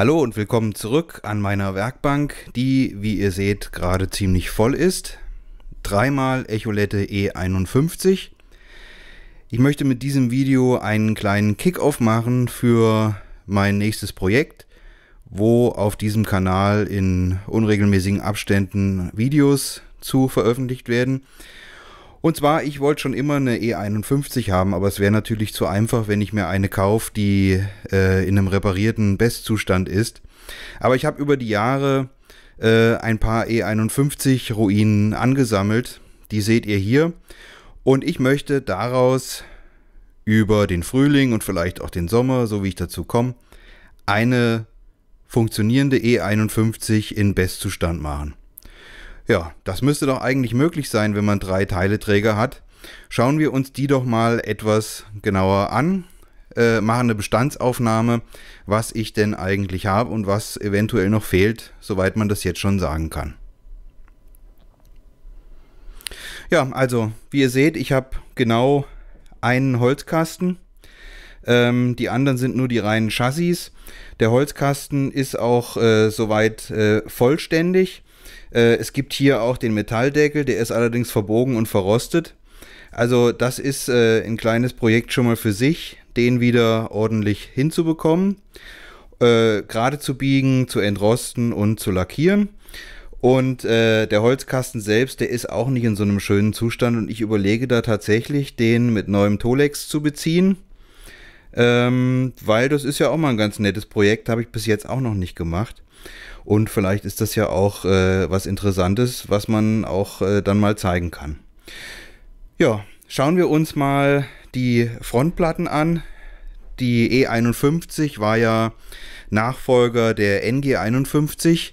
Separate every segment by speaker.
Speaker 1: Hallo und willkommen zurück an meiner Werkbank, die, wie ihr seht, gerade ziemlich voll ist. Dreimal Echolette E51. Ich möchte mit diesem Video einen kleinen Kick-Off machen für mein nächstes Projekt, wo auf diesem Kanal in unregelmäßigen Abständen Videos zu veröffentlicht werden. Und zwar, ich wollte schon immer eine E51 haben, aber es wäre natürlich zu einfach, wenn ich mir eine kaufe, die äh, in einem reparierten Bestzustand ist. Aber ich habe über die Jahre äh, ein paar E51-Ruinen angesammelt. Die seht ihr hier. Und ich möchte daraus über den Frühling und vielleicht auch den Sommer, so wie ich dazu komme, eine funktionierende E51 in Bestzustand machen. Ja, das müsste doch eigentlich möglich sein, wenn man drei Teileträger hat. Schauen wir uns die doch mal etwas genauer an, äh, machen eine Bestandsaufnahme, was ich denn eigentlich habe und was eventuell noch fehlt, soweit man das jetzt schon sagen kann. Ja, also wie ihr seht, ich habe genau einen Holzkasten. Ähm, die anderen sind nur die reinen Chassis. Der Holzkasten ist auch äh, soweit äh, vollständig. Äh, es gibt hier auch den Metalldeckel, der ist allerdings verbogen und verrostet. Also das ist äh, ein kleines Projekt schon mal für sich, den wieder ordentlich hinzubekommen, äh, gerade zu biegen, zu entrosten und zu lackieren. Und äh, der Holzkasten selbst, der ist auch nicht in so einem schönen Zustand und ich überlege da tatsächlich, den mit neuem Tolex zu beziehen. Ähm, weil das ist ja auch mal ein ganz nettes Projekt, habe ich bis jetzt auch noch nicht gemacht. Und vielleicht ist das ja auch äh, was Interessantes, was man auch äh, dann mal zeigen kann. Ja, schauen wir uns mal die Frontplatten an. Die E51 war ja Nachfolger der NG51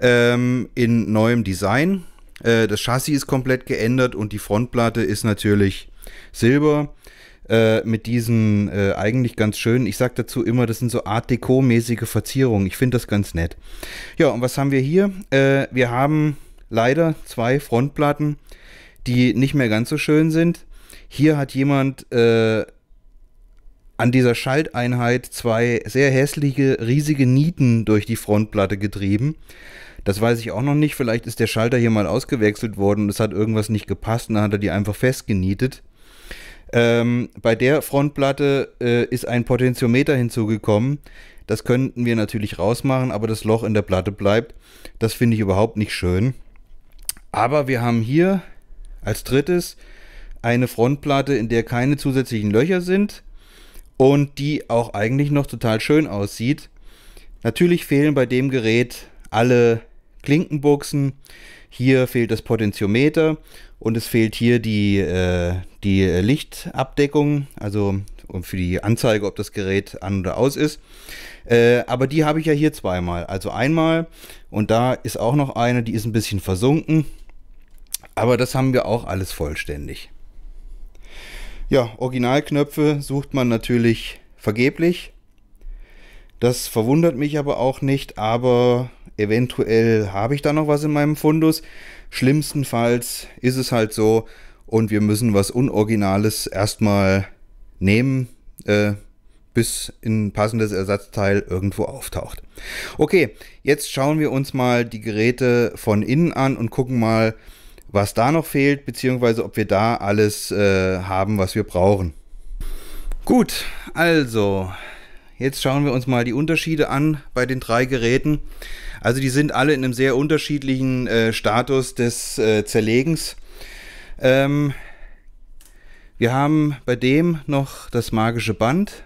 Speaker 1: ähm, in neuem Design. Äh, das Chassis ist komplett geändert und die Frontplatte ist natürlich silber. Äh, mit diesen äh, eigentlich ganz schönen, ich sage dazu immer, das sind so Art Deco-mäßige Verzierungen. Ich finde das ganz nett. Ja, und was haben wir hier? Äh, wir haben leider zwei Frontplatten, die nicht mehr ganz so schön sind. Hier hat jemand äh, an dieser Schalteinheit zwei sehr hässliche, riesige Nieten durch die Frontplatte getrieben. Das weiß ich auch noch nicht. Vielleicht ist der Schalter hier mal ausgewechselt worden und es hat irgendwas nicht gepasst und dann hat er die einfach festgenietet. Ähm, bei der Frontplatte äh, ist ein Potentiometer hinzugekommen. Das könnten wir natürlich rausmachen, aber das Loch in der Platte bleibt. Das finde ich überhaupt nicht schön. Aber wir haben hier als drittes eine Frontplatte, in der keine zusätzlichen Löcher sind und die auch eigentlich noch total schön aussieht. Natürlich fehlen bei dem Gerät alle Klinkenbuchsen. Hier fehlt das Potentiometer und es fehlt hier die, äh, die Lichtabdeckung, also für die Anzeige, ob das Gerät an oder aus ist. Äh, aber die habe ich ja hier zweimal. Also einmal und da ist auch noch eine, die ist ein bisschen versunken. Aber das haben wir auch alles vollständig. Ja, Originalknöpfe sucht man natürlich vergeblich. Das verwundert mich aber auch nicht, aber eventuell habe ich da noch was in meinem Fundus. Schlimmstenfalls ist es halt so und wir müssen was Unoriginales erstmal nehmen, äh, bis ein passendes Ersatzteil irgendwo auftaucht. Okay, jetzt schauen wir uns mal die Geräte von innen an und gucken mal, was da noch fehlt, beziehungsweise ob wir da alles äh, haben, was wir brauchen. Gut, also Jetzt schauen wir uns mal die Unterschiede an bei den drei Geräten. Also die sind alle in einem sehr unterschiedlichen äh, Status des äh, Zerlegens. Ähm, wir haben bei dem noch das magische Band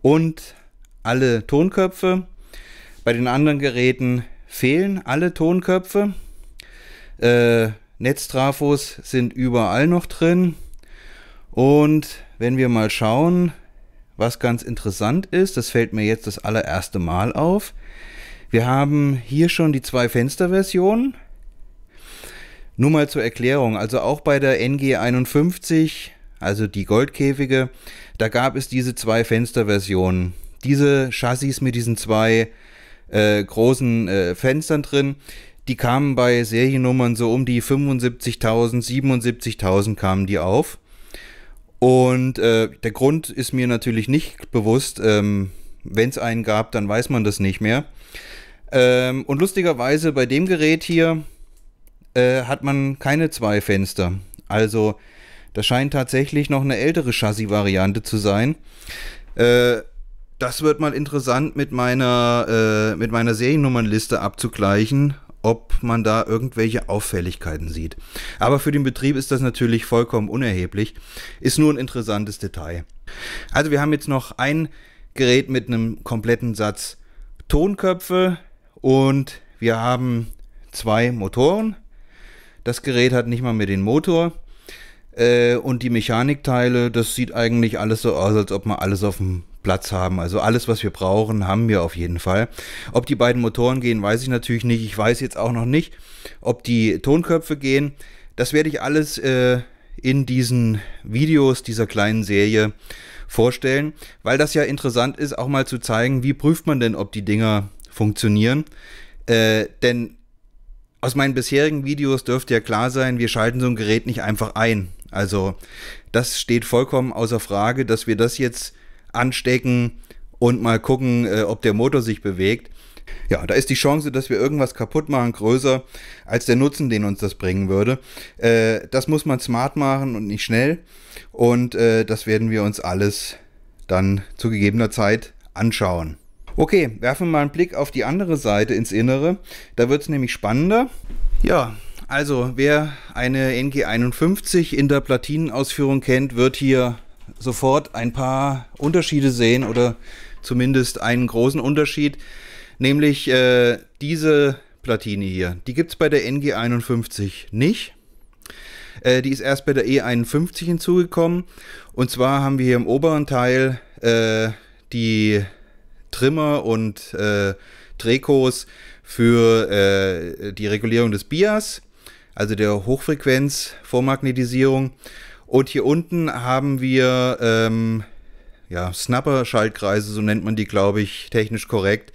Speaker 1: und alle Tonköpfe. Bei den anderen Geräten fehlen alle Tonköpfe. Äh, Netztrafos sind überall noch drin. Und wenn wir mal schauen, was ganz interessant ist, das fällt mir jetzt das allererste Mal auf. Wir haben hier schon die zwei Fensterversionen. Nur mal zur Erklärung, also auch bei der NG51, also die Goldkäfige, da gab es diese zwei Fensterversionen. Diese Chassis mit diesen zwei äh, großen äh, Fenstern drin, die kamen bei Seriennummern so um die 75.000, 77.000 kamen die auf. Und äh, der Grund ist mir natürlich nicht bewusst. Ähm, Wenn es einen gab, dann weiß man das nicht mehr. Ähm, und lustigerweise bei dem Gerät hier äh, hat man keine zwei Fenster. Also das scheint tatsächlich noch eine ältere Chassis-Variante zu sein. Äh, das wird mal interessant mit meiner, äh, mit meiner Seriennummernliste abzugleichen, ob man da irgendwelche Auffälligkeiten sieht. Aber für den Betrieb ist das natürlich vollkommen unerheblich, ist nur ein interessantes Detail. Also wir haben jetzt noch ein Gerät mit einem kompletten Satz Tonköpfe und wir haben zwei Motoren. Das Gerät hat nicht mal mehr den Motor. Äh, und die Mechanikteile, das sieht eigentlich alles so aus, als ob wir alles auf dem Platz haben. Also alles, was wir brauchen, haben wir auf jeden Fall. Ob die beiden Motoren gehen, weiß ich natürlich nicht. Ich weiß jetzt auch noch nicht, ob die Tonköpfe gehen. Das werde ich alles äh, in diesen Videos dieser kleinen Serie vorstellen, weil das ja interessant ist, auch mal zu zeigen, wie prüft man denn, ob die Dinger funktionieren. Äh, denn aus meinen bisherigen Videos dürfte ja klar sein, wir schalten so ein Gerät nicht einfach ein. Also das steht vollkommen außer Frage, dass wir das jetzt anstecken und mal gucken, äh, ob der Motor sich bewegt. Ja, da ist die Chance, dass wir irgendwas kaputt machen, größer als der Nutzen, den uns das bringen würde. Äh, das muss man smart machen und nicht schnell. Und äh, das werden wir uns alles dann zu gegebener Zeit anschauen. Okay, werfen wir mal einen Blick auf die andere Seite ins Innere. Da wird es nämlich spannender. Ja, also, wer eine NG51 in der Platinenausführung kennt, wird hier sofort ein paar Unterschiede sehen oder zumindest einen großen Unterschied. Nämlich äh, diese Platine hier. Die gibt es bei der NG51 nicht. Äh, die ist erst bei der E51 hinzugekommen. Und zwar haben wir hier im oberen Teil äh, die Trimmer und äh, Trekos für äh, die Regulierung des Bias also der Hochfrequenz-Vormagnetisierung. Und hier unten haben wir ähm, ja, Snapper-Schaltkreise, so nennt man die, glaube ich, technisch korrekt.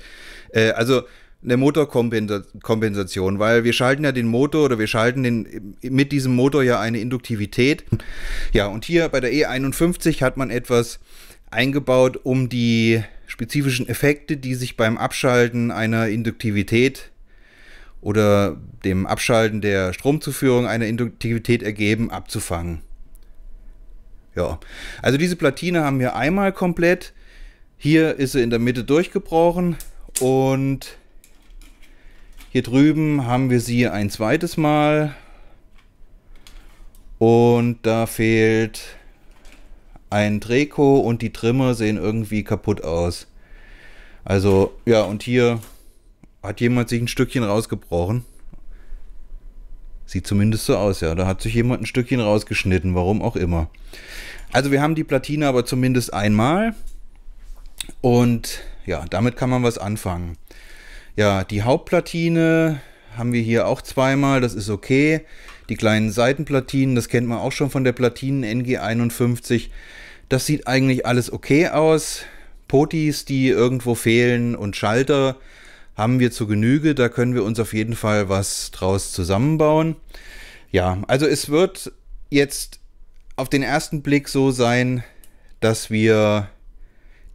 Speaker 1: Äh, also eine Motorkompensation, weil wir schalten ja den Motor oder wir schalten den, mit diesem Motor ja eine Induktivität. Ja, und hier bei der E51 hat man etwas eingebaut, um die spezifischen Effekte, die sich beim Abschalten einer Induktivität oder dem Abschalten der Stromzuführung eine Induktivität ergeben, abzufangen. Ja, also diese Platine haben wir einmal komplett. Hier ist sie in der Mitte durchgebrochen und hier drüben haben wir sie ein zweites Mal. Und da fehlt ein Drehko und die Trimmer sehen irgendwie kaputt aus. Also ja, und hier hat jemand sich ein Stückchen rausgebrochen? Sieht zumindest so aus, ja. Da hat sich jemand ein Stückchen rausgeschnitten, warum auch immer. Also wir haben die Platine aber zumindest einmal. Und ja, damit kann man was anfangen. Ja, die Hauptplatine haben wir hier auch zweimal, das ist okay. Die kleinen Seitenplatinen, das kennt man auch schon von der Platinen NG51. Das sieht eigentlich alles okay aus. Potis, die irgendwo fehlen und Schalter, haben wir zu Genüge. Da können wir uns auf jeden Fall was draus zusammenbauen. Ja, also es wird jetzt auf den ersten Blick so sein, dass wir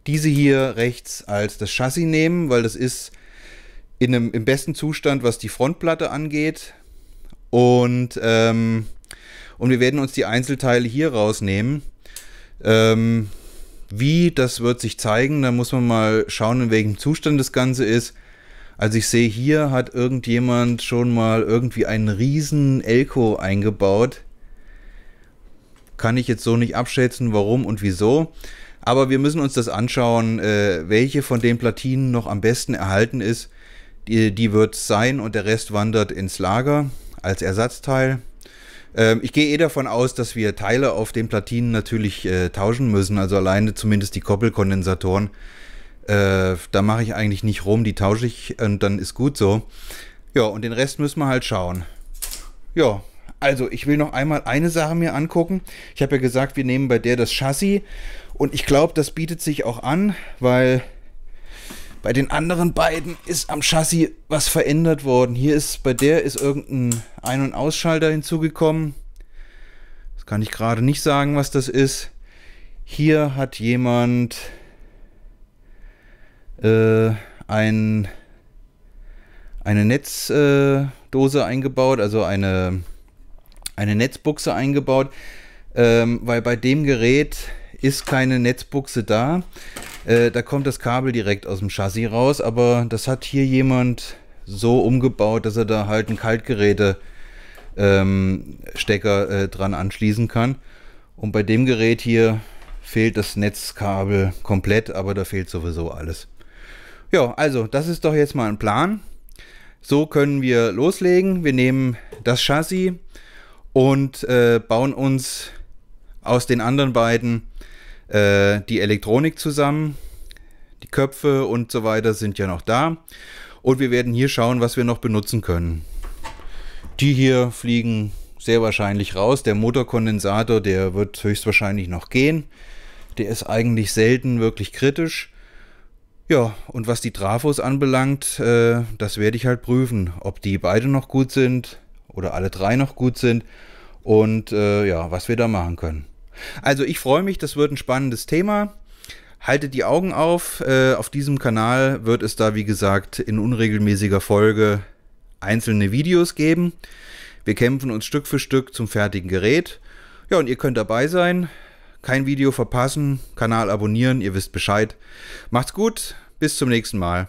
Speaker 1: diese hier rechts als das Chassis nehmen, weil das ist in einem, im besten Zustand, was die Frontplatte angeht. Und, ähm, und wir werden uns die Einzelteile hier rausnehmen. Ähm, wie, das wird sich zeigen. Da muss man mal schauen, in welchem Zustand das Ganze ist. Also ich sehe, hier hat irgendjemand schon mal irgendwie einen riesen Elko eingebaut. Kann ich jetzt so nicht abschätzen, warum und wieso. Aber wir müssen uns das anschauen, äh, welche von den Platinen noch am besten erhalten ist. Die, die wird sein und der Rest wandert ins Lager als Ersatzteil. Ähm, ich gehe eh davon aus, dass wir Teile auf den Platinen natürlich äh, tauschen müssen, also alleine zumindest die Koppelkondensatoren äh, da mache ich eigentlich nicht rum, die tausche ich und dann ist gut so. Ja, und den Rest müssen wir halt schauen. Ja, also ich will noch einmal eine Sache mir angucken. Ich habe ja gesagt, wir nehmen bei der das Chassis und ich glaube, das bietet sich auch an, weil bei den anderen beiden ist am Chassis was verändert worden. Hier ist bei der ist irgendein Ein- und Ausschalter hinzugekommen. Das kann ich gerade nicht sagen, was das ist. Hier hat jemand äh, ein, eine Netzdose äh, eingebaut, also eine, eine Netzbuchse eingebaut, ähm, weil bei dem Gerät ist keine Netzbuchse da. Äh, da kommt das Kabel direkt aus dem Chassis raus, aber das hat hier jemand so umgebaut, dass er da halt einen Kaltgeräte-Stecker ähm, äh, dran anschließen kann. Und bei dem Gerät hier fehlt das Netzkabel komplett, aber da fehlt sowieso alles. Ja, also, das ist doch jetzt mal ein Plan. So können wir loslegen. Wir nehmen das Chassis und äh, bauen uns aus den anderen beiden äh, die Elektronik zusammen. Die Köpfe und so weiter sind ja noch da. Und wir werden hier schauen, was wir noch benutzen können. Die hier fliegen sehr wahrscheinlich raus. Der Motorkondensator, der wird höchstwahrscheinlich noch gehen. Der ist eigentlich selten wirklich kritisch. Ja, und was die Trafos anbelangt, äh, das werde ich halt prüfen, ob die beide noch gut sind oder alle drei noch gut sind und äh, ja, was wir da machen können. Also ich freue mich, das wird ein spannendes Thema. Haltet die Augen auf. Äh, auf diesem Kanal wird es da, wie gesagt, in unregelmäßiger Folge einzelne Videos geben. Wir kämpfen uns Stück für Stück zum fertigen Gerät. Ja, und ihr könnt dabei sein. Kein Video verpassen, Kanal abonnieren, ihr wisst Bescheid. Macht's gut, bis zum nächsten Mal.